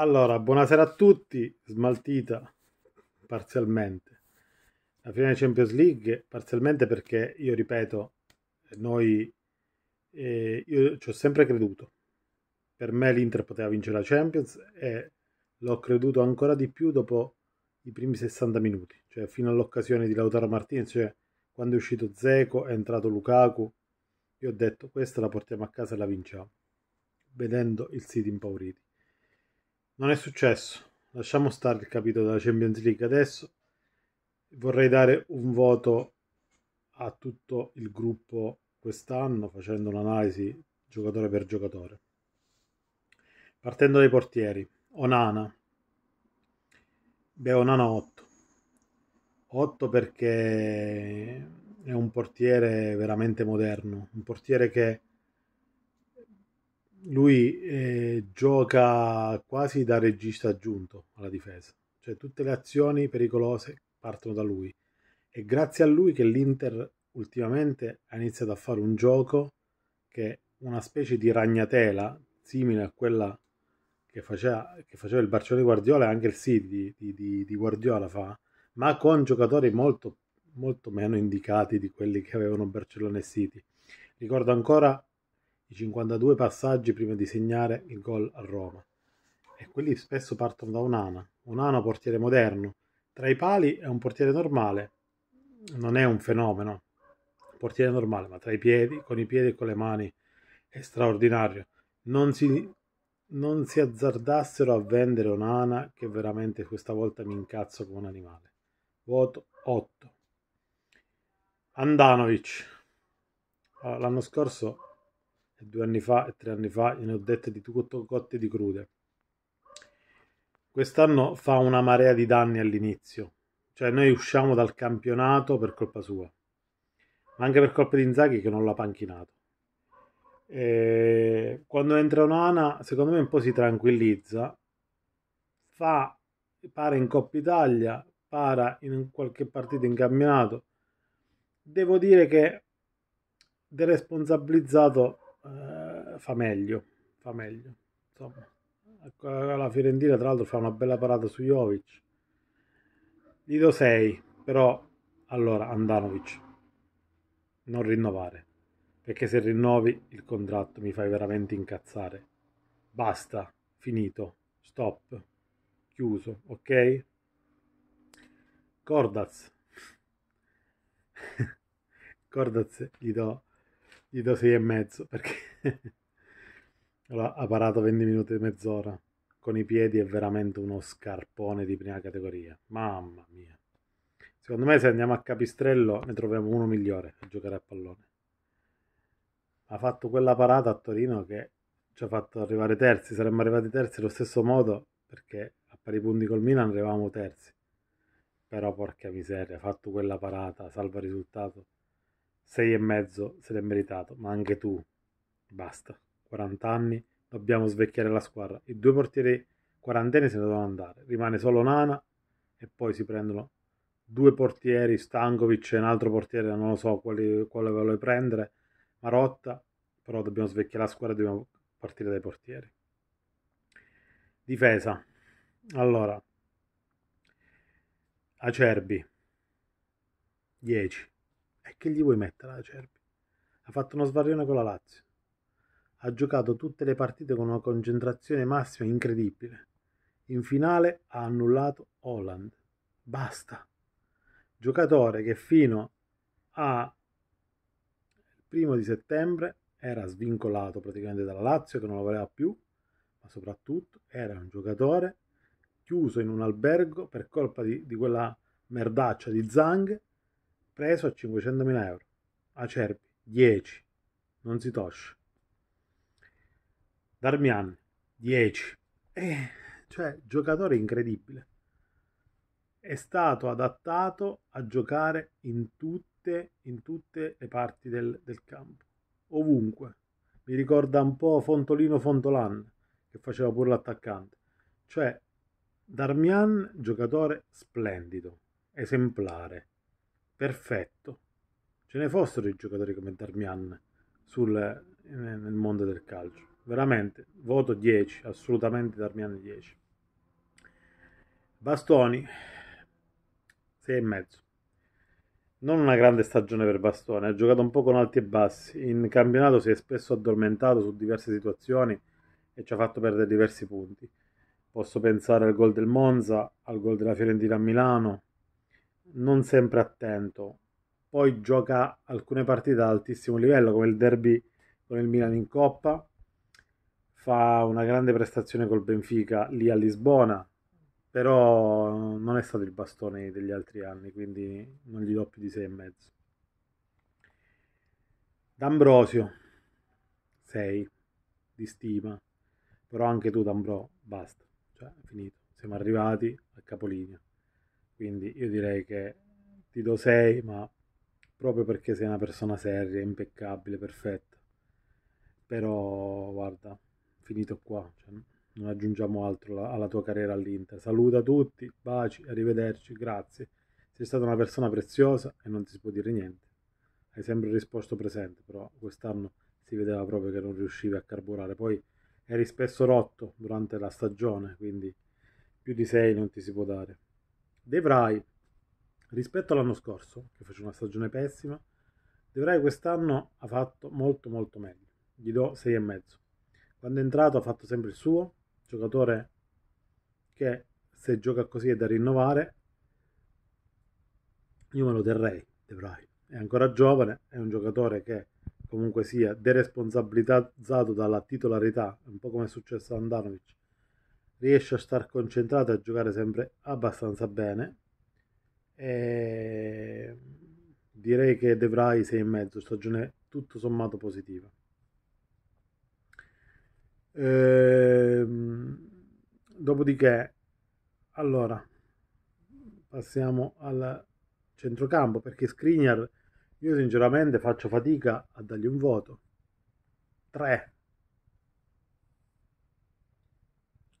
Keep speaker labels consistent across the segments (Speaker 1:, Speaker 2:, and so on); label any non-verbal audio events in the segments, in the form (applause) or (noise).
Speaker 1: Allora, buonasera a tutti, smaltita parzialmente. La finale Champions League, parzialmente perché io ripeto, noi, eh, io ci ho sempre creduto. Per me l'Inter poteva vincere la Champions e l'ho creduto ancora di più dopo i primi 60 minuti, cioè fino all'occasione di Lautaro Martinez, cioè quando è uscito Zeco, è entrato Lukaku, io ho detto questa la portiamo a casa e la vinciamo, vedendo il City impauriti non è successo. Lasciamo stare il capitolo della Champions League adesso. Vorrei dare un voto a tutto il gruppo quest'anno facendo un'analisi giocatore per giocatore. Partendo dai portieri, Onana. Beh, Onana 8. 8 perché è un portiere veramente moderno, un portiere che lui eh, gioca quasi da regista aggiunto alla difesa, cioè tutte le azioni pericolose partono da lui. È grazie a lui che l'Inter ultimamente ha iniziato a fare un gioco che è una specie di ragnatela simile a quella che faceva, che faceva il Barcellona di Guardiola e anche il City di, di, di, Guardiola fa, ma con giocatori molto, molto meno indicati di quelli che avevano Barcellona e City. Ricordo ancora i 52 passaggi prima di segnare il gol a Roma. E quelli spesso partono da Unana. Unana portiere moderno, tra i pali è un portiere normale, non è un fenomeno, portiere normale, ma tra i piedi, con i piedi e con le mani è straordinario. Non si, non si azzardassero a vendere Onana che veramente questa volta mi incazzo come un animale. Voto 8. Andanovic. L'anno scorso e due anni fa e tre anni fa ne ho dette di tutto cotte di crude. Quest'anno fa una marea di danni all'inizio, cioè noi usciamo dal campionato per colpa sua, ma anche per colpa di Inzaghi che non l'ha panchinato. E quando entra Onana, secondo me un po' si tranquillizza, fa, para in Coppa Italia, para in qualche partita in campionato. Devo dire che deresponsabilizzato eh, fa meglio, fa meglio. Insomma, ecco, eh, la Fiorentina tra l'altro fa una bella parata su Jovic. Gli do 6, però allora Andanovic non rinnovare, perché se rinnovi il contratto mi fai veramente incazzare. Basta, finito, stop, chiuso, ok? Cordaz. (laughs) Cordaz gli do gli do 6 e mezzo perché (laughs) allora, ha parato 20 minuti e mezz'ora con i piedi è veramente uno scarpone di prima categoria mamma mia secondo me se andiamo a Capistrello ne troviamo uno migliore a giocare a pallone ha fatto quella parata a Torino che ci ha fatto arrivare terzi saremmo arrivati terzi allo stesso modo perché a pari punti col Milan arrivavamo terzi però porca miseria ha fatto quella parata salva risultato sei e mezzo se l'è meritato, ma anche tu. Basta. 40 anni, dobbiamo svecchiare la squadra. I due portieri quarantenni se ne devono andare. Rimane solo Nana e poi si prendono due portieri, Stankovic e un altro portiere, non lo so quale, quale vuole prendere, Marotta, però dobbiamo svecchiare la squadra e dobbiamo partire dai portieri. Difesa. Allora, Acerbi, 10. E che gli vuoi mettere la Cerbi? Ha fatto uno svarione con la Lazio. Ha giocato tutte le partite con una concentrazione massima incredibile. In finale ha annullato Holland. Basta. Giocatore che fino a primo di settembre era svincolato praticamente dalla Lazio che non lo voleva più, ma soprattutto era un giocatore chiuso in un albergo per colpa di, di quella merdaccia di Zang preso a 500.000 euro. Acerbi, 10. Non si tosce. Darmian, 10. Eh, cioè, giocatore incredibile. È stato adattato a giocare in tutte, in tutte le parti del, del campo, ovunque. Mi ricorda un po' Fontolino Fontolan, che faceva pure l'attaccante. Cioè, Darmian, giocatore splendido, esemplare perfetto ce ne fossero i giocatori come Darmian sul, eh, nel mondo del calcio. Veramente, voto 10, assolutamente Darmian 10. Bastoni 6,5. Non una grande stagione per Bastoni, ha giocato un po' con alti e bassi. In campionato si è spesso addormentato su diverse situazioni e ci ha fatto perdere diversi punti. Posso pensare al gol del Monza, al gol della Fiorentina a Milano, non sempre attento. Poi gioca alcune partite ad altissimo livello, come il derby con il Milan in Coppa. Fa una grande prestazione col Benfica lì a Lisbona, però non è stato il bastone degli altri anni, quindi non gli do più di e mezzo. D'Ambrosio 6 di stima, però anche tu D'Ambro basta, cioè finito, siamo arrivati al capolinea. Quindi io direi che ti do 6, ma proprio perché sei una persona seria, impeccabile, perfetta. Però guarda, finito qua, cioè, non aggiungiamo altro alla tua carriera all'Inter. Saluta tutti, baci, arrivederci, grazie. Sei stata una persona preziosa e non ti si può dire niente. Hai sempre risposto presente, però quest'anno si vedeva proprio che non riuscivi a carburare. Poi eri spesso rotto durante la stagione, quindi più di 6 non ti si può dare. De Devrai, rispetto all'anno scorso, che fece una stagione pessima, De Devrai quest'anno ha fatto molto molto meglio. Gli do 6,5. Quando è entrato ha fatto sempre il suo, giocatore che se gioca così è da rinnovare. Io me lo terrei, De Devrai. È ancora giovane, è un giocatore che comunque sia deresponsabilizzato dalla titolarità, un po' come è successo a Andanovic riesce a star concentrato e a giocare sempre abbastanza bene. E direi che De e mezzo, stagione tutto sommato positiva. Ehm, dopodiché, allora, passiamo al centrocampo perché Skriniar io sinceramente faccio fatica a dargli un voto. 3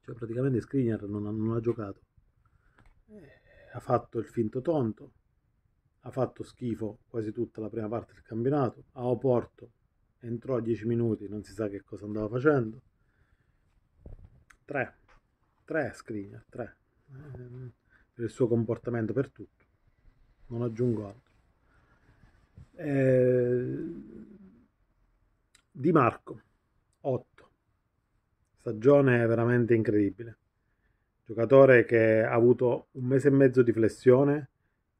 Speaker 1: Cioè praticamente Skriniar non, non ha, giocato. Eh, ha fatto il finto tonto, ha fatto schifo quasi tutta la prima parte del campionato. A Oporto entrò a 10 minuti, non si sa che cosa andava facendo. 3. 3 Skriniar, 3. Eh, per il suo comportamento, per tutto. Non aggiungo altro. Eh, di Marco, 8 stagione veramente incredibile. Giocatore che ha avuto un mese e mezzo di flessione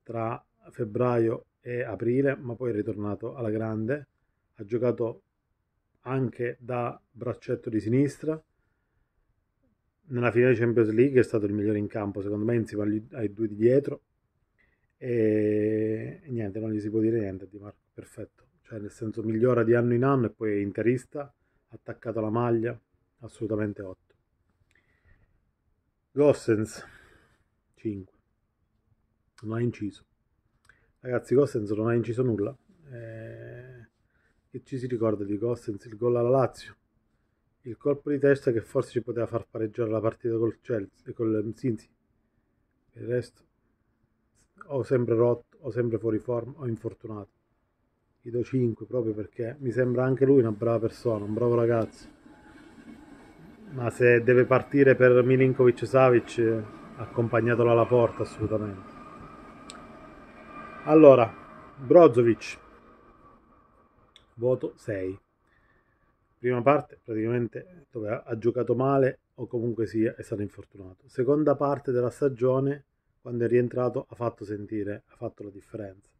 Speaker 1: tra febbraio e aprile, ma poi è ritornato alla grande. Ha giocato anche da braccetto di sinistra. Nella finale di Champions League è stato il migliore in campo, secondo me, insieme ai due di dietro. E niente, non gli si può dire niente di Marco, perfetto. Cioè, nel senso, migliora di anno in anno e poi è interista, attaccato alla maglia, assolutamente 8 Gossens 5 non ha inciso ragazzi Gossens non ha inciso nulla eh, che ci si ricorda di Gossens il gol alla Lazio il colpo di testa che forse ci poteva far pareggiare la partita col Chelsea col Sinti il resto o sempre rotto o sempre fuori forma o infortunato gli do 5 proprio perché mi sembra anche lui una brava persona un bravo ragazzo ma se deve partire per Milinkovic Savic eh, accompagnatelo alla porta assolutamente allora Brozovic voto 6 prima parte praticamente dove ha giocato male o comunque sia è stato infortunato seconda parte della stagione quando è rientrato ha fatto sentire ha fatto la differenza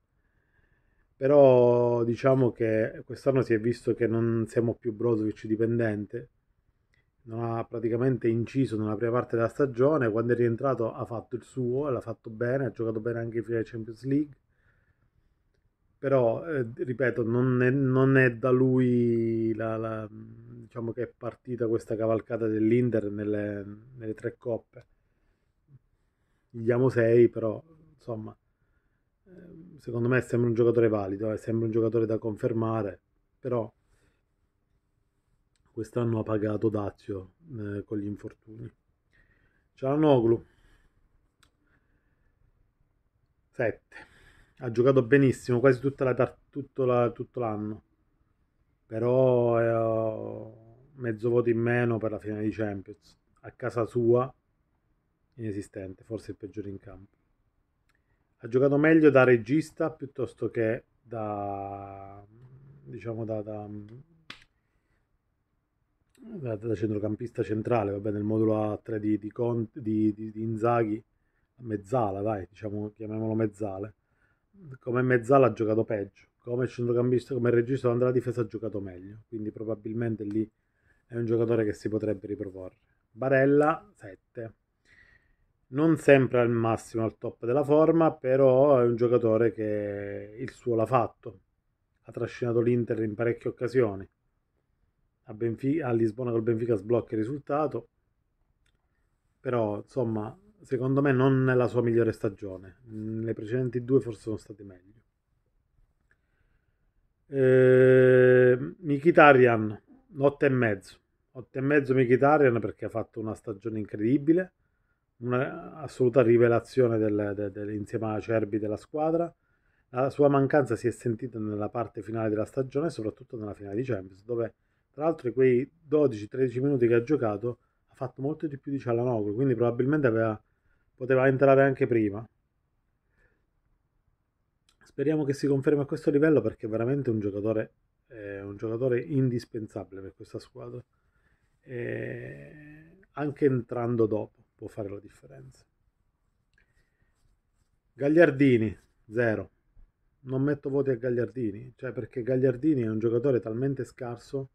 Speaker 1: però diciamo che quest'anno si è visto che non siamo più Brozovic dipendente non ha praticamente inciso nella prima parte della stagione, quando è rientrato ha fatto il suo, l'ha fatto bene, ha giocato bene anche in finale Champions League, però eh, ripeto, non è, non è, da lui la, la, diciamo che è partita questa cavalcata dell'Inter nelle, nelle tre coppe. Gli diamo sei, però insomma, ehm, secondo me sembra un giocatore valido, eh, sembra un giocatore da confermare, però quest'anno ha pagato Dazio eh, con gli infortuni. Cialanoglu 7 ha giocato benissimo quasi la tutto, la, tutto, l'anno però eh, mezzo voto in meno per la finale di Champions a casa sua inesistente forse il peggiore in campo ha giocato meglio da regista piuttosto che da diciamo da, da da, eh, da centrocampista centrale, vabbè, nel modulo A3 di, di, Conte, di, di, di Inzaghi, mezzala, dai, diciamo, chiamiamolo mezzale. Come mezzala ha giocato peggio, come centrocampista, come regista durante difesa ha giocato meglio, quindi probabilmente lì è un giocatore che si potrebbe riproporre. Barella 7. Non sempre al massimo al top della forma, però è un giocatore che il suo l'ha fatto. Ha trascinato l'Inter in parecchie occasioni a, Benfica, a Lisbona col Benfica sblocca il risultato, però insomma secondo me non è la sua migliore stagione, le precedenti due forse sono state meglio. Eh, Mkhitaryan, 8 e mezzo, 8 e mezzo Mkhitaryan perché ha fatto una stagione incredibile, un'assoluta rivelazione del, del, del, insieme a Cerbi della squadra. La sua mancanza si è sentita nella parte finale della stagione, soprattutto nella finale di Champions, dove tra l'altro in quei 12-13 minuti che ha giocato ha fatto molto di più di Cialanoglu, quindi probabilmente aveva, poteva entrare anche prima. Speriamo che si confermi a questo livello perché è veramente un giocatore, eh, un giocatore indispensabile per questa squadra. E anche entrando dopo può fare la differenza. Gagliardini, 0. Non metto voti a Gagliardini, cioè perché Gagliardini è un giocatore talmente scarso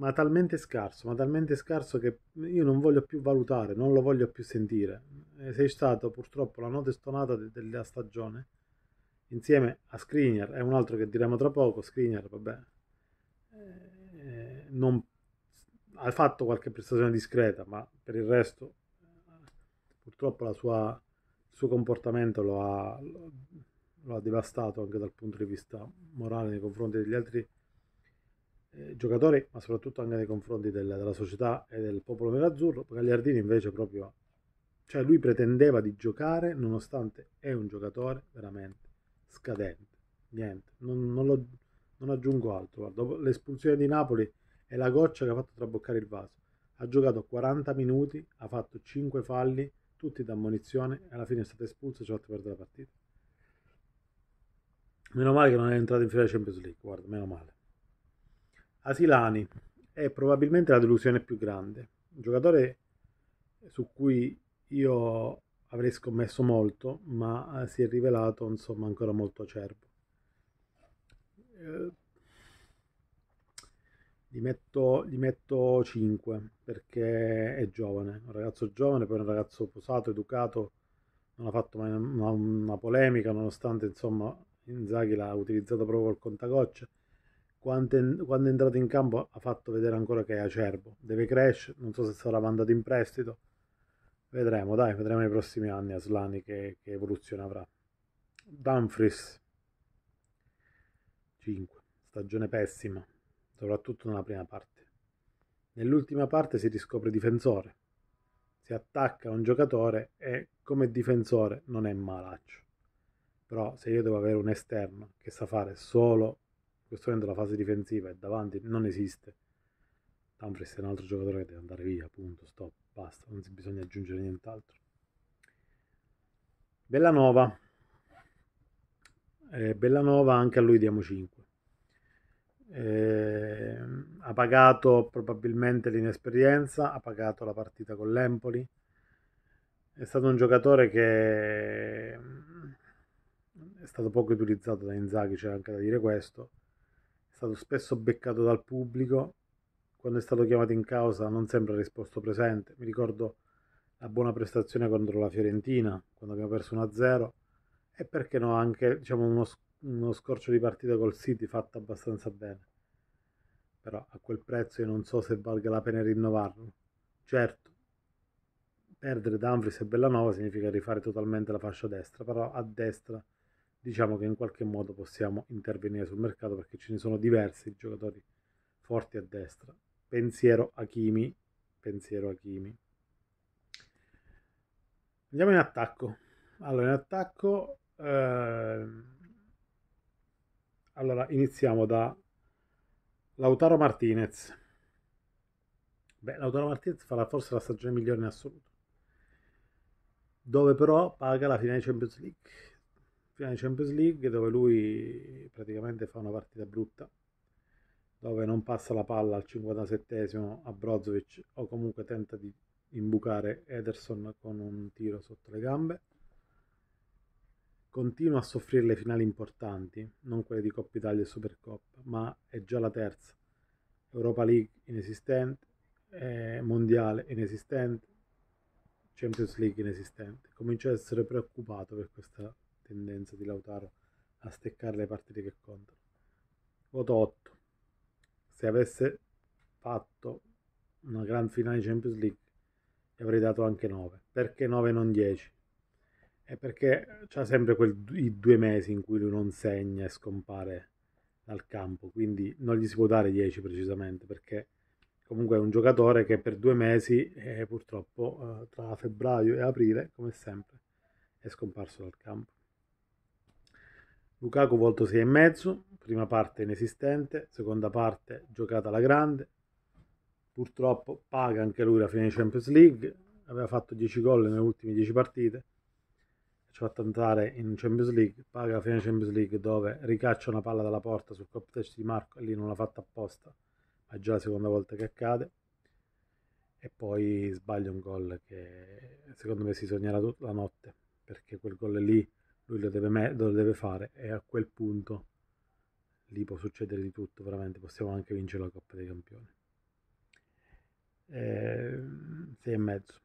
Speaker 1: ma talmente scarso, ma talmente scarso che io non voglio più valutare, non lo voglio più sentire. Eh, sei stato purtroppo la nota stonata de- della stagione, insieme a Screener, è un altro che diremo tra poco, Screener, vabbè, eh, non, ha fatto qualche prestazione discreta, ma per il resto eh, purtroppo sua, il suo comportamento lo ha, lo ha devastato anche dal punto di vista morale nei confronti degli altri eh, giocatori, ma soprattutto anche nei confronti del, della società e del popolo nerazzurro. Gagliardini invece proprio, cioè lui pretendeva di giocare nonostante è un giocatore veramente scadente. Niente, non, non, lo, non aggiungo altro. Guarda, dopo l'espulsione di Napoli è la goccia che ha fatto traboccare il vaso. Ha giocato 40 minuti, ha fatto 5 falli, tutti da ammonizione e alla fine è stato espulso e ci ha fatto perdere la partita. Meno male che non è entrato in finale Champions League, guarda, meno male. Asilani è probabilmente la delusione più grande, un giocatore su cui io avrei scommesso molto, ma eh, si è rivelato insomma ancora molto acerbo. Eh, gli metto, gli metto 5 perché è giovane, un ragazzo giovane, poi un ragazzo posato, educato, non ha fatto mai una, una polemica, nonostante insomma Inzaghi l'ha utilizzato proprio col contagoccia quando è entrato in campo ha fatto vedere ancora che è acerbo. Deve crescere, non so se sarà mandato in prestito. Vedremo, dai, vedremo nei prossimi anni Aslani che, che evoluzione avrà. Dumfries 5. Stagione pessima, soprattutto nella prima parte. Nell'ultima parte si riscopre difensore. Si attacca a un giocatore e come difensore non è malaccio. Però se io devo avere un esterno che sa fare solo questo momento la fase difensiva è davanti, non esiste. Dumfries è un altro giocatore che deve andare via, punto, stop, basta, non si bisogna aggiungere nient'altro. Bellanova. Eh, Bellanova anche a lui diamo 5. Eh, ha pagato probabilmente l'inesperienza, ha pagato la partita con l'Empoli. È stato un giocatore che mm, è stato poco utilizzato da Inzaghi, c'è anche da dire questo stato spesso beccato dal pubblico, quando è stato chiamato in causa non sempre ha risposto presente. Mi ricordo la buona prestazione contro la Fiorentina, quando abbiamo perso 1-0, e perché no anche diciamo, uno, uno scorcio di partita col City fatto abbastanza bene. Però a quel prezzo io non so se valga la pena rinnovarlo. Certo, perdere Dumfries e Bellanova significa rifare totalmente la fascia destra, però a destra diciamo che in qualche modo possiamo intervenire sul mercato perché ce ne sono diversi giocatori forti a destra. Pensiero a pensiero a Andiamo in attacco. Allora, in attacco eh... allora iniziamo da Lautaro Martinez. Beh, Lautaro Martinez farà forse la stagione migliore in assoluto. Dove però paga la finale di Champions League finale di Champions League dove lui praticamente fa una partita brutta dove non passa la palla al 57 a Brozovic o comunque tenta di imbucare Ederson con un tiro sotto le gambe continua a soffrire le finali importanti, non quelle di Coppa Italia e Supercoppa, ma è già la terza. Europa League inesistente, eh, Mondiale inesistente, Champions League inesistente. comincia ad essere preoccupato per questa tendenza di Lautaro a steccare le partite che contano. Voto 8. Se avesse fatto una gran finale di Champions League gli avrei dato anche 9. Perché 9 non 10? È perché c'ha sempre quel, i due mesi in cui lui non segna e scompare dal campo, quindi non gli si può dare 10 precisamente perché comunque è un giocatore che per due mesi eh, purtroppo eh, tra febbraio e aprile come sempre è scomparso dal campo. Lukaku volto 6,5, prima parte inesistente, seconda parte giocata alla grande. Purtroppo paga anche lui la fine di Champions League, aveva fatto 10 gol nelle ultime 10 partite, ci ha fatto entrare in Champions League, paga la fine di Champions League dove ricaccia una palla dalla porta sul cop test di Marco e lì non l'ha fatta apposta, ma è già la seconda volta che accade. E poi sbaglia un gol che secondo me si sognerà tutta la notte, perché quel gol lì lui lo deve, lo deve fare e a quel punto lì può succedere di tutto, veramente possiamo anche vincere la Coppa dei Campioni. 6 ehm, e mezzo.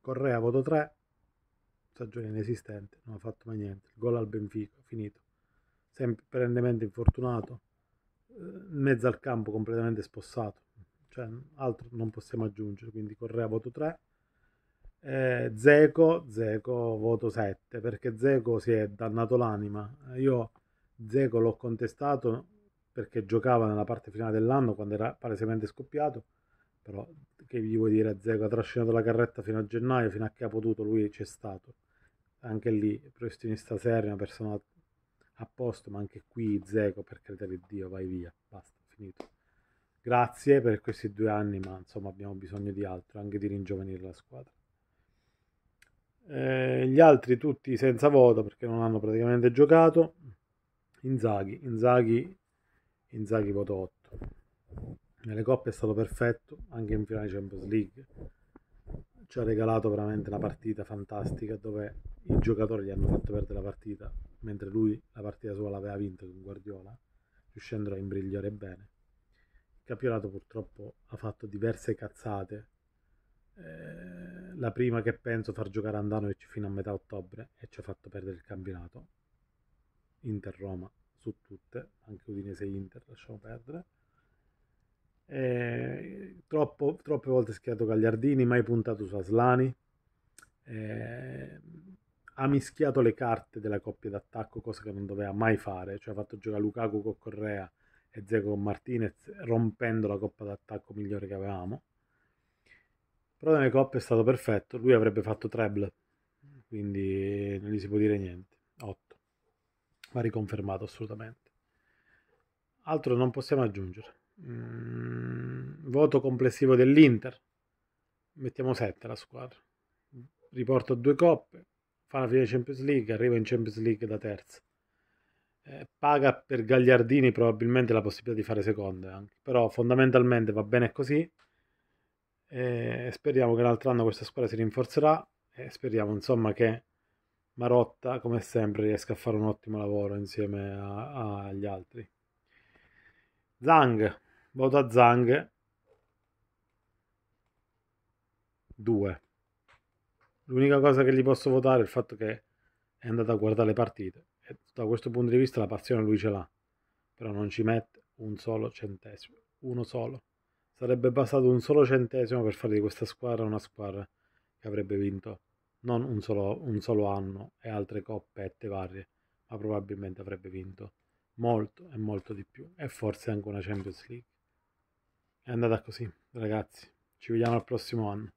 Speaker 1: Correa voto 3, stagione inesistente, non ha fatto mai niente. Il gol al Benfica, finito. Sempre perennemente infortunato, ehm, in mezzo al campo completamente spossato, cioè altro non possiamo aggiungere, quindi Correa voto 3. Eh, Zeco, Zeco voto 7 perché Zeco si è dannato l'anima. Io Zeco l'ho contestato perché giocava nella parte finale dell'anno quando era palesemente scoppiato, però che gli vuoi dire, Zeco ha trascinato la carretta fino a gennaio, fino a che ha potuto, lui c'è stato. Anche lì, professionista serio, una persona a posto, ma anche qui Zeco, per carità di Dio, vai via, basta, finito. Grazie per questi due anni, ma insomma abbiamo bisogno di altro, anche di ringiovanire la squadra. Eh, gli altri tutti senza voto perché non hanno praticamente giocato. Inzaghi, Inzaghi, Inzaghi voto 8. Nelle coppe è stato perfetto, anche in finale Champions League. Ci ha regalato veramente una partita fantastica dove i giocatori gli hanno fatto perdere la partita, mentre lui la partita sua l'aveva vinta con Guardiola, riuscendo a imbrigliare bene. Il campionato purtroppo ha fatto diverse cazzate la prima che penso far giocare Andanovic fino a metà ottobre e ci ha fatto perdere il campionato. Inter-Roma su tutte, anche Udinese Inter, lasciamo perdere. Eh, troppo, troppe volte schierato Gagliardini, mai puntato su Aslani. Eh, ha mischiato le carte della coppia d'attacco, cosa che non doveva mai fare, cioè ha fatto giocare Lukaku con Correa e Zeko con Martinez, rompendo la coppa d'attacco migliore che avevamo. Però nelle coppe è stato perfetto, lui avrebbe fatto treble, quindi non gli si può dire niente. 8. Va riconfermato assolutamente. Altro non possiamo aggiungere. Mm, voto complessivo dell'Inter. Mettiamo 7 la squadra. Riporta due coppe, fa la fine Champions League, arriva in Champions League da terza eh, paga per Gagliardini probabilmente la possibilità di fare seconda anche. però fondamentalmente va bene così e speriamo che l'altro anno questa squadra si rinforzerà e speriamo insomma che Marotta come sempre riesca a fare un ottimo lavoro insieme agli altri. Zang, voto a Zang 2. L'unica cosa che gli posso votare è il fatto che è andato a guardare le partite e da questo punto di vista la passione lui ce l'ha, però non ci mette un solo centesimo, uno solo. Sarebbe bastato un solo centesimo per fare di questa squadra una squadra che avrebbe vinto non un solo, un solo anno e altre coppette varie, ma probabilmente avrebbe vinto molto e molto di più e forse anche una Champions League. È andata così, ragazzi. Ci vediamo al prossimo anno.